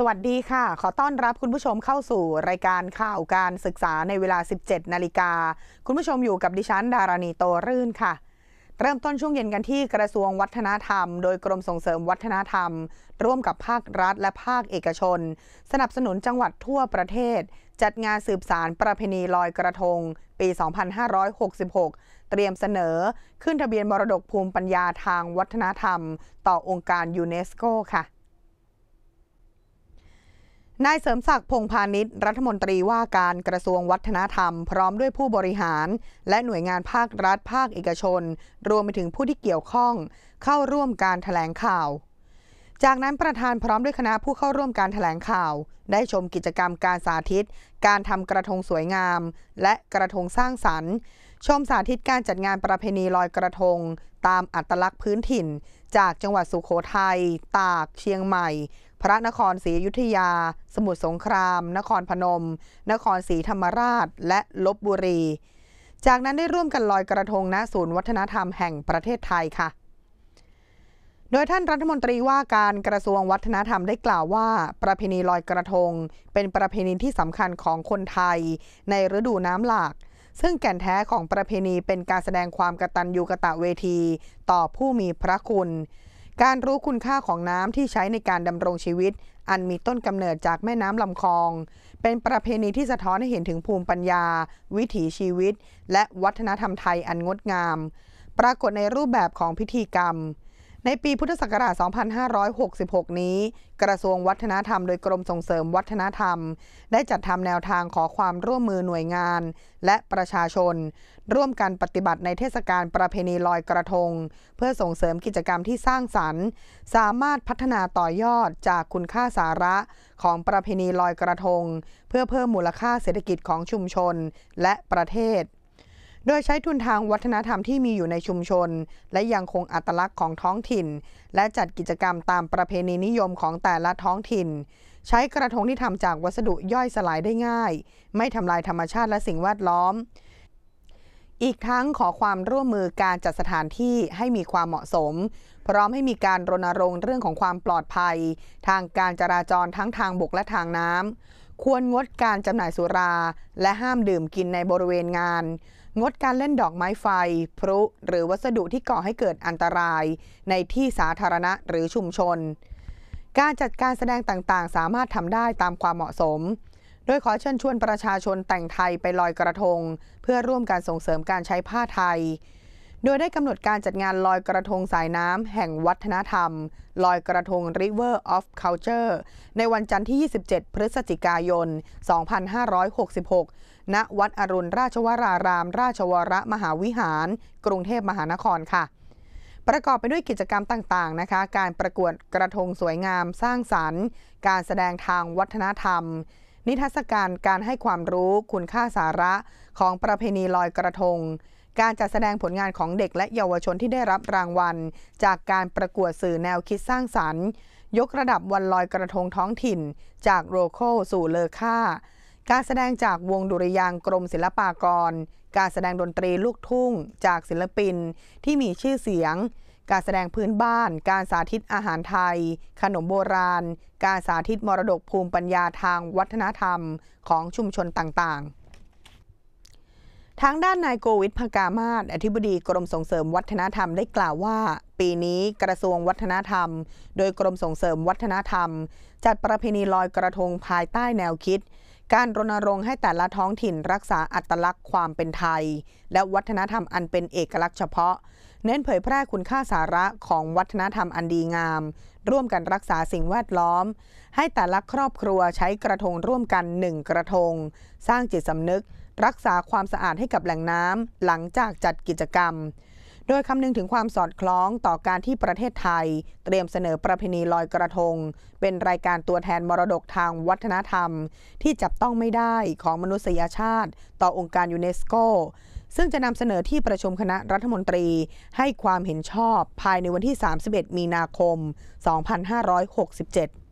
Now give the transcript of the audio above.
สวัสดีค่ะ ขอต้อนรับคุณผู้ชมเข้าสู่รายการข่าวการศึกษาในเวลา 17 นาฬิกาคุณผู้ชมอยู่กับดิฉัน ดารณีโตรื่นค่ะ เริ่มต้นช่วงเย็นกันที่กระทรวงวัฒนธรรมโดยกรมส่งเสริมวัฒนธรรม ร่วมกับภาครัฐและภาคเอกชน สนับสนุนจังหวัดทั่วประเทศ จัดงานสืบสารประเพณีลอยกระทงปี 2566 เตรียมเสนอ ขึ้นทะเบียนมรดกภูมิปัญญาทางวัฒนธรรมต่อองค์การยูเนสโกค่ะนายเสริมศักดิ์พงพาณิชย์รัฐมนตรีว่าการกระทรวงวัฒนธรรม พร้อมด้วยผู้บริหารและหน่วยงานภาครัฐภาคเอกชน รวมไปถึงผู้ที่เกี่ยวข้องเข้าร่วมการถแถลงข่าว จากนั้นประธานพร้อมด้วยคณะผู้เข้าร่วมการถแถลงข่าว ได้ชมกิจกรรมการสาธิต การทำกระทงสวยงาม และกระทงสร้างสรรค์ ชมสาธิตการจัดงานประเพณีลอยกระทง ตามอัตลักษณ์พื้นถิ่น จากจังหวัดสุโขทัยตากเชียงใหม่พระนครศรีอยุธยา สมุทรสงคราม นครพนม นครศรีธรรมราช และลบบุรี จากนั้นได้ร่วมกันลอยกระทงณศูนย์วัฒนธรรมแห่งประเทศไทยค่ะโดยท่านรัฐมนตรีว่าการกระทรวงวัฒนธรรมได้กล่าวว่า ประเพณีลอยกระทง เป็นประเพณีที่สำคัญของคนไทย ในฤดูน้ำหลาก ซึ่งแก่นแท้ของประเพณีเป็นการแสดงความกตัญญูกะตะเวที ต่อผู้มีพระคุณการรู้คุณค่าของน้ำที่ใช้ในการดำรงชีวิตอันมีต้นกำเนิดจากแม่น้ำลำคลอง เป็นประเพณีที่สะท้อนให้เห็นถึงภูมิปัญญา วิถีชีวิตและวัฒนธรรมไทยอันงดงาม ปรากฏในรูปแบบของพิธีกรรมในปีพุทธศักราช 2566 นี้ กระทรวงวัฒนธรรมโดยกรมส่งเสริมวัฒนธรรม ได้จัดทำแนวทางขอความร่วมมือหน่วยงานและประชาชน ร่วมกันปฏิบัติในเทศกาลประเพณีลอยกระทง เพื่อส่งเสริมกิจกรรมที่สร้างสรรค์ สามารถพัฒนาต่อยอดจากคุณค่าสาระของประเพณีลอยกระทง เพื่อเพิ่มมูลค่าเศรษฐกิจของชุมชนและประเทศโดยใช้ทุนทางวัฒนธรรมที่มีอยู่ในชุมชน และยังคงอัตลักษณ์ของท้องถิ่น และจัดกิจกรรมตามประเพณีนิยมของแต่ละท้องถิ่น ใช้กระทงที่ทำจากวัสดุย่อยสลายได้ง่าย ไม่ทำลายธรรมชาติและสิ่งแวดล้อม อีกทั้งขอความร่วมมือการจัดสถานที่ให้มีความเหมาะสม พร้อมให้มีการรณรงค์เรื่องของความปลอดภัย ทางการจราจรทั้งทางบกและทางน้ำควรงดการจำหน่ายสุรา และห้ามดื่มกินในบริเวณงานงดการเล่นดอกไม้ไฟพลุหรือวัสดุที่ก่อให้เกิดอันตรายในที่สาธารณะหรือชุมชน การจัดการแสดงต่างๆ สามารถทำได้ตามความเหมาะสม โดยขอเชิญชวนประชาชนแต่งไทยไปลอยกระทง เพื่อร่วมการส่งเสริมการใช้ผ้าไทยโดยได้กำหนดการจัดงานลอยกระทงสายน้ำแห่งวัฒนธรรม ลอยกระทง River of Culture ในวันจันทร์ที่ 27 พฤศจิกายน 2566 ณ วัดอรุณราชวรารามราชวรมหาวิหาร กรุงเทพมหานครค่ะ ประกอบไปด้วยกิจกรรมต่างๆ นะคะ การประกวดกระทงสวยงามสร้างสรรค์ การแสดงทางวัฒนธรรม นิทรรศการการให้ความรู้คุณค่าสาระของประเพณีลอยกระทงการจัดแสดงผลงานของเด็กและเยาวชนที่ได้รับรางวัล จากการประกวดสื่อแนวคิดสร้างสรรค์ ยกระดับวันลอยกระทงท้องถิ่น จากโรโคสู่เลอค่า การแสดงจากวงดุริยางกรมศิลปากร การแสดงดนตรีลูกทุ่งจากศิลปินที่มีชื่อเสียง การแสดงพื้นบ้าน การสาธิตอาหารไทย ขนมโบราณ การสาธิตมรดกภูมิปัญญาทางวัฒนธรรมของชุมชนต่างๆทางด้านนายโกวิทพกามาศอธิบดีกรมส่งเสริมวัฒนธรรมได้กล่าวว่า ปีนี้กระทรวงวัฒนธรรม โดยกรมส่งเสริมวัฒนธรรม จัดประเพณีลอยกระทงภายใต้แนวคิด การรณรงค์ให้แต่ละท้องถิ่นรักษาอัตลักษณ์ความเป็นไทย และวัฒนธรรมอันเป็นเอกลักษณ์เฉพาะ เน้นเผยแพร่คุณค่าสาระของวัฒนธรรมอันดีงาม ร่วมกันรักษาสิ่งแวดล้อม ให้แต่ละครอบครัวใช้กระทงร่วมกันหนึ่งกระทง สร้างจิตสำนึกรักษาความสะอาดให้กับแหล่งน้ำหลังจากจัดกิจกรรม โดยคำนึงถึงความสอดคล้องต่อการที่ประเทศไทย เตรียมเสนอประเพณีลอยกระทง เป็นรายการตัวแทนมรดกทางวัฒนธรรม ที่จับต้องไม่ได้ของมนุษยชาติ ต่อองค์การยูเนสโกซึ่งจะนำเสนอที่ประชุมคณะรัฐมนตรีให้ความเห็นชอบภายในวันที่ 31 มีนาคม 2567